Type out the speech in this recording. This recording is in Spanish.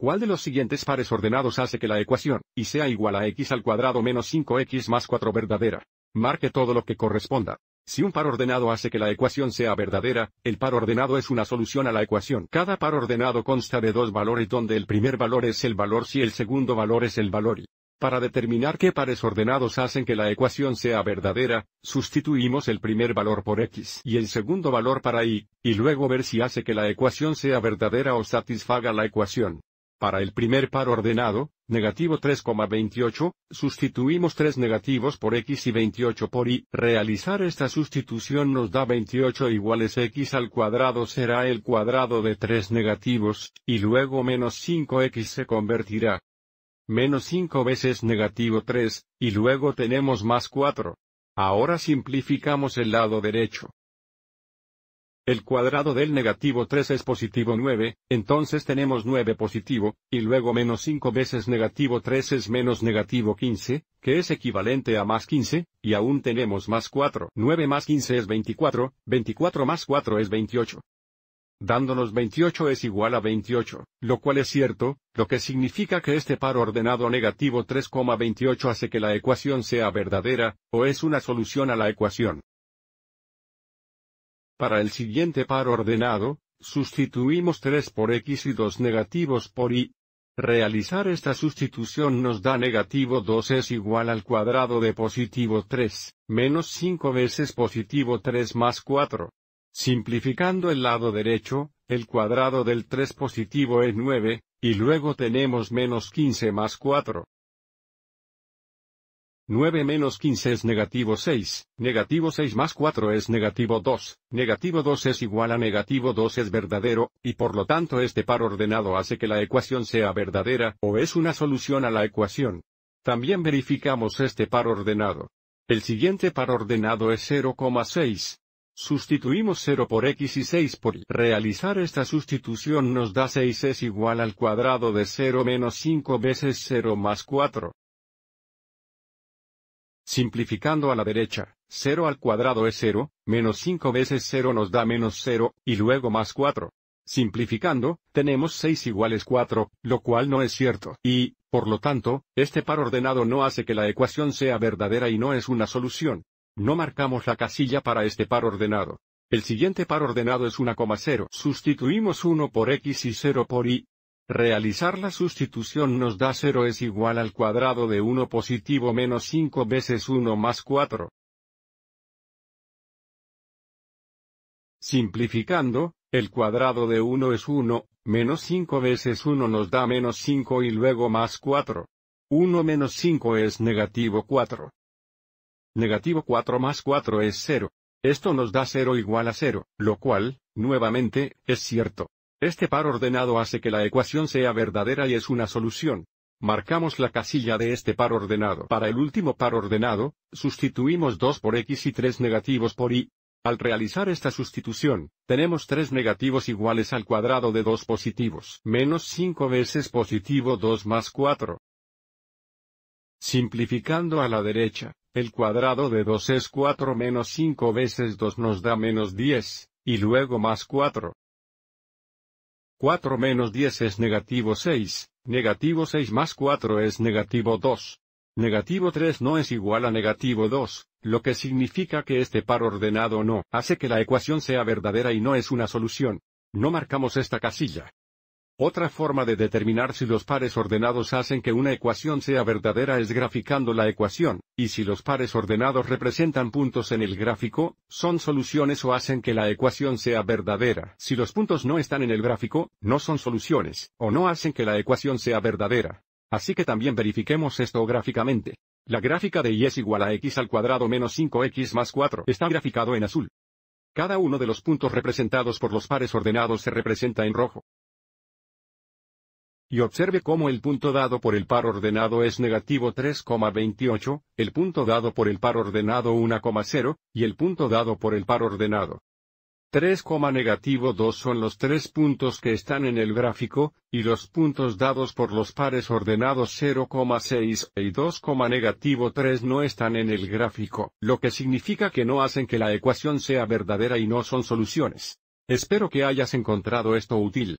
¿Cuál de los siguientes pares ordenados hace que la ecuación, y sea igual a x al cuadrado menos 5x más 4 verdadera? Marque todo lo que corresponda. Si un par ordenado hace que la ecuación sea verdadera, el par ordenado es una solución a la ecuación. Cada par ordenado consta de dos valores donde el primer valor es el valor si el segundo valor es el valor y. Para determinar qué pares ordenados hacen que la ecuación sea verdadera, sustituimos el primer valor por x y el segundo valor para y, y luego ver si hace que la ecuación sea verdadera o satisfaga la ecuación. Para el primer par ordenado, negativo 3,28, sustituimos 3 negativos por x y 28 por y. Realizar esta sustitución nos da 28 iguales x al cuadrado será el cuadrado de 3 negativos, y luego menos 5x se convertirá. Menos 5 veces negativo 3, y luego tenemos más 4. Ahora simplificamos el lado derecho. El cuadrado del negativo 3 es positivo 9, entonces tenemos 9 positivo, y luego menos 5 veces negativo 3 es menos negativo 15, que es equivalente a más 15, y aún tenemos más 4. 9 más 15 es 24, 24 más 4 es 28 dándonos 28 es igual a 28, lo cual es cierto, lo que significa que este par ordenado negativo 3,28 hace que la ecuación sea verdadera, o es una solución a la ecuación. Para el siguiente par ordenado, sustituimos 3 por x y 2 negativos por y. Realizar esta sustitución nos da negativo 2 es igual al cuadrado de positivo 3, menos 5 veces positivo 3 más 4. Simplificando el lado derecho, el cuadrado del 3 positivo es 9, y luego tenemos menos 15 más 4. 9 menos 15 es negativo 6, negativo 6 más 4 es negativo 2, negativo 2 es igual a negativo 2 es verdadero, y por lo tanto este par ordenado hace que la ecuación sea verdadera o es una solución a la ecuación. También verificamos este par ordenado. El siguiente par ordenado es 0,6. Sustituimos 0 por x y 6 por y. Realizar esta sustitución nos da 6 es igual al cuadrado de 0 menos 5 veces 0 más 4. Simplificando a la derecha, 0 al cuadrado es 0, menos 5 veces 0 nos da menos 0, y luego más 4. Simplificando, tenemos 6 iguales 4, lo cual no es cierto, y, por lo tanto, este par ordenado no hace que la ecuación sea verdadera y no es una solución. No marcamos la casilla para este par ordenado. El siguiente par ordenado es 1,0. Sustituimos 1 por x y 0 por y, Realizar la sustitución nos da 0 es igual al cuadrado de 1 positivo menos 5 veces 1 más 4. Simplificando, el cuadrado de 1 es 1, menos 5 veces 1 nos da menos 5 y luego más 4. 1 menos 5 es negativo 4. Negativo 4 más 4 es 0. Esto nos da 0 igual a 0, lo cual, nuevamente, es cierto. Este par ordenado hace que la ecuación sea verdadera y es una solución. Marcamos la casilla de este par ordenado. Para el último par ordenado, sustituimos 2 por x y 3 negativos por y. Al realizar esta sustitución, tenemos 3 negativos iguales al cuadrado de 2 positivos, menos 5 veces positivo 2 más 4. Simplificando a la derecha, el cuadrado de 2 es 4 menos 5 veces 2 nos da menos 10, y luego más 4. 4 menos 10 es negativo 6, negativo 6 más 4 es negativo 2. Negativo 3 no es igual a negativo 2, lo que significa que este par ordenado no hace que la ecuación sea verdadera y no es una solución. No marcamos esta casilla, otra forma de determinar si los pares ordenados hacen que una ecuación sea verdadera es graficando la ecuación, y si los pares ordenados representan puntos en el gráfico, son soluciones o hacen que la ecuación sea verdadera. Si los puntos no están en el gráfico, no son soluciones, o no hacen que la ecuación sea verdadera. Así que también verifiquemos esto gráficamente. La gráfica de y es igual a x al cuadrado menos 5x más 4 está graficado en azul. Cada uno de los puntos representados por los pares ordenados se representa en rojo. Y observe cómo el punto dado por el par ordenado es negativo 3,28, el punto dado por el par ordenado 1,0, y el punto dado por el par ordenado 3, negativo 2 son los tres puntos que están en el gráfico, y los puntos dados por los pares ordenados 0,6 y 2, negativo 3 no están en el gráfico, lo que significa que no hacen que la ecuación sea verdadera y no son soluciones. Espero que hayas encontrado esto útil.